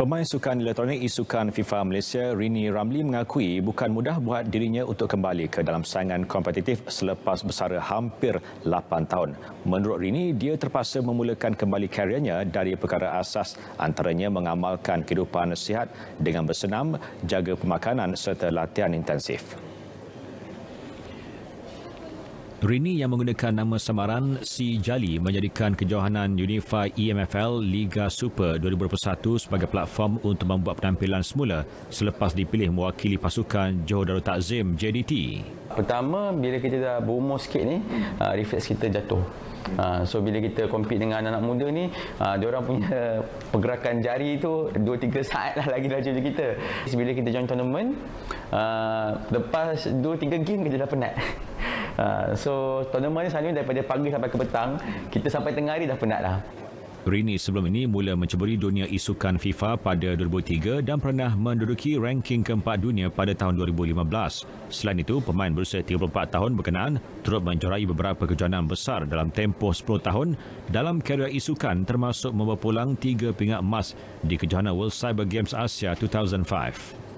Pemain sukan elektronik isukan FIFA Malaysia Rini Ramli mengakui bukan mudah buat dirinya untuk kembali ke dalam saingan kompetitif selepas bersara hampir 8 tahun. Menurut Rini, dia terpaksa memulakan kembali kariernya dari perkara asas antaranya mengamalkan kehidupan sihat dengan bersenam, jaga pemakanan serta latihan intensif. Rini yang menggunakan nama samaran Si Jali menjadikan kejohanan Unify EMFL Liga Super 2021 sebagai platform untuk membuat penampilan semula selepas dipilih mewakili pasukan Johor Darul Takzim JDT. Pertama, bila kita dah berumur sikit ni, hmm. uh, refleks kita jatuh. Uh, so bila kita compete dengan anak muda ni uh, dia orang punya pergerakan jari tu 2 3 saat lah lagi laju je kita bila kita join tournament uh, lepas 2 3 game kita dah penat Ah, so tournament ni selalunya daripada pagi sampai ke petang kita sampai tengah hari dah penat dah Rini sebelum ini mula menceburi dunia isukan FIFA pada 2003 dan pernah menduduki ranking keempat dunia pada tahun 2015. Selain itu, pemain berusia 34 tahun berkenaan turut menjorai beberapa kejohanan besar dalam tempoh 10 tahun dalam kerja isukan termasuk membawa pulang tiga pingat emas di kejohanan World Cyber Games Asia 2005.